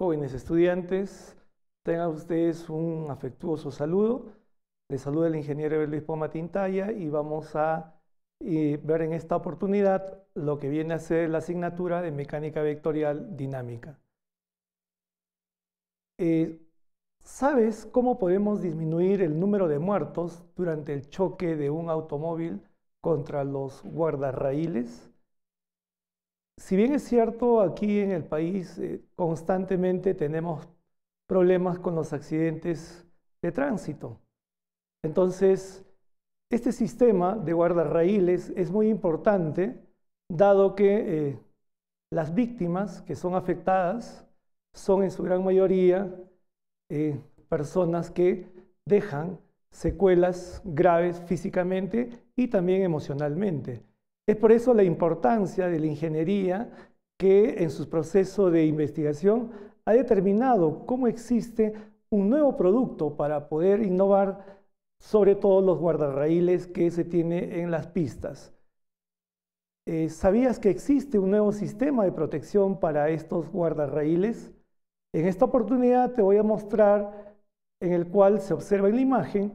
jóvenes estudiantes, tengan ustedes un afectuoso saludo. Les saluda el ingeniero Luis Poma Tintaya y vamos a eh, ver en esta oportunidad lo que viene a ser la asignatura de mecánica vectorial dinámica. Eh, ¿Sabes cómo podemos disminuir el número de muertos durante el choque de un automóvil contra los guardarraíles? si bien es cierto, aquí en el país eh, constantemente tenemos problemas con los accidentes de tránsito. Entonces, este sistema de guardarraíles es muy importante, dado que eh, las víctimas que son afectadas son en su gran mayoría eh, personas que dejan secuelas graves físicamente y también emocionalmente. Es por eso la importancia de la ingeniería que en su proceso de investigación ha determinado cómo existe un nuevo producto para poder innovar sobre todo los guardarraíles que se tiene en las pistas. Eh, ¿Sabías que existe un nuevo sistema de protección para estos guardarraíles? En esta oportunidad te voy a mostrar en el cual se observa en la imagen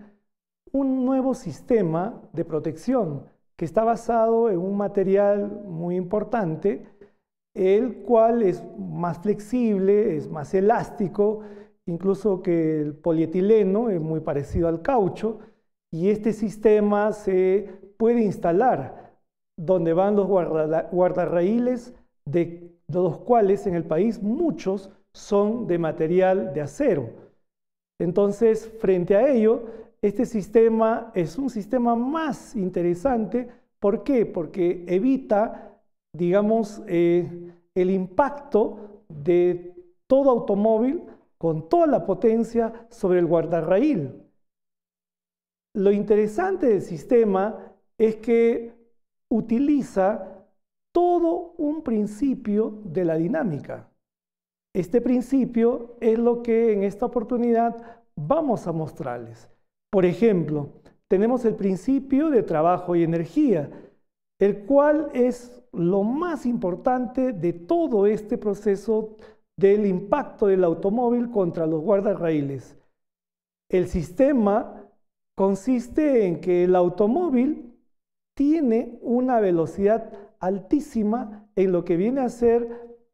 un nuevo sistema de protección que está basado en un material muy importante, el cual es más flexible, es más elástico, incluso que el polietileno, es muy parecido al caucho, y este sistema se puede instalar donde van los guardarraíles, de los cuales en el país muchos son de material de acero. Entonces, frente a ello, este sistema es un sistema más interesante. ¿Por qué? Porque evita, digamos, eh, el impacto de todo automóvil con toda la potencia sobre el guardarraíl. Lo interesante del sistema es que utiliza todo un principio de la dinámica. Este principio es lo que en esta oportunidad vamos a mostrarles. Por ejemplo, tenemos el principio de trabajo y energía, el cual es lo más importante de todo este proceso del impacto del automóvil contra los guardarraíles. El sistema consiste en que el automóvil tiene una velocidad altísima en lo que viene a ser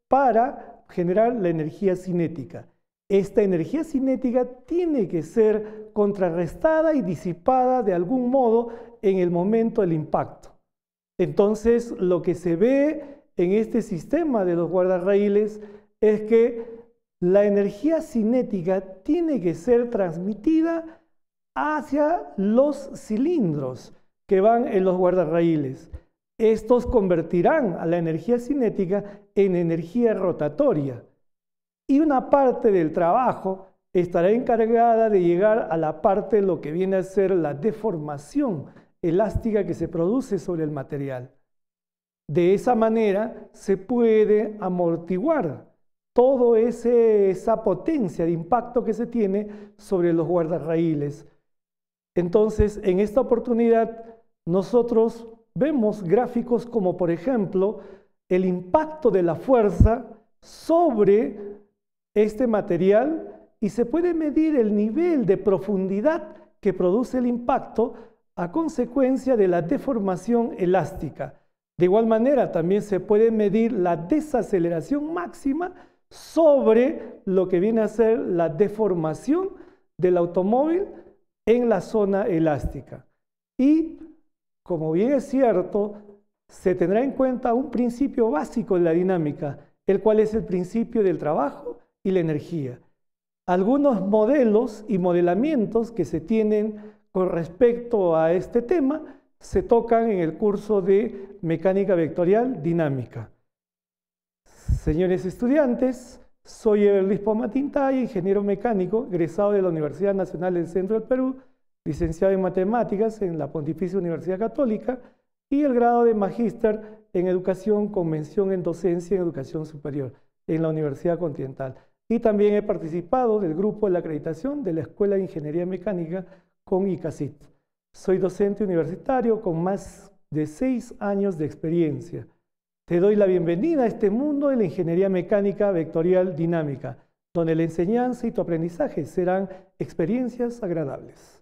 para generar la energía cinética esta energía cinética tiene que ser contrarrestada y disipada de algún modo en el momento del impacto. Entonces, lo que se ve en este sistema de los guardarraíles es que la energía cinética tiene que ser transmitida hacia los cilindros que van en los guardarraíles. Estos convertirán a la energía cinética en energía rotatoria y una parte del trabajo estará encargada de llegar a la parte de lo que viene a ser la deformación elástica que se produce sobre el material. De esa manera se puede amortiguar toda esa potencia de impacto que se tiene sobre los guardarraíles. Entonces, en esta oportunidad, nosotros vemos gráficos como, por ejemplo, el impacto de la fuerza sobre este material y se puede medir el nivel de profundidad que produce el impacto a consecuencia de la deformación elástica. De igual manera, también se puede medir la desaceleración máxima sobre lo que viene a ser la deformación del automóvil en la zona elástica. Y, como bien es cierto, se tendrá en cuenta un principio básico de la dinámica, el cual es el principio del trabajo y la energía. Algunos modelos y modelamientos que se tienen con respecto a este tema se tocan en el curso de Mecánica Vectorial Dinámica. Señores estudiantes, soy Eberlis Pomatintay, ingeniero mecánico, egresado de la Universidad Nacional del Centro del Perú, licenciado en Matemáticas en la Pontificia Universidad Católica y el grado de Magíster en Educación con mención en Docencia en Educación Superior en la Universidad Continental. Y también he participado del grupo de la acreditación de la Escuela de Ingeniería Mecánica con ICASIT. Soy docente universitario con más de seis años de experiencia. Te doy la bienvenida a este mundo de la ingeniería mecánica vectorial dinámica, donde la enseñanza y tu aprendizaje serán experiencias agradables.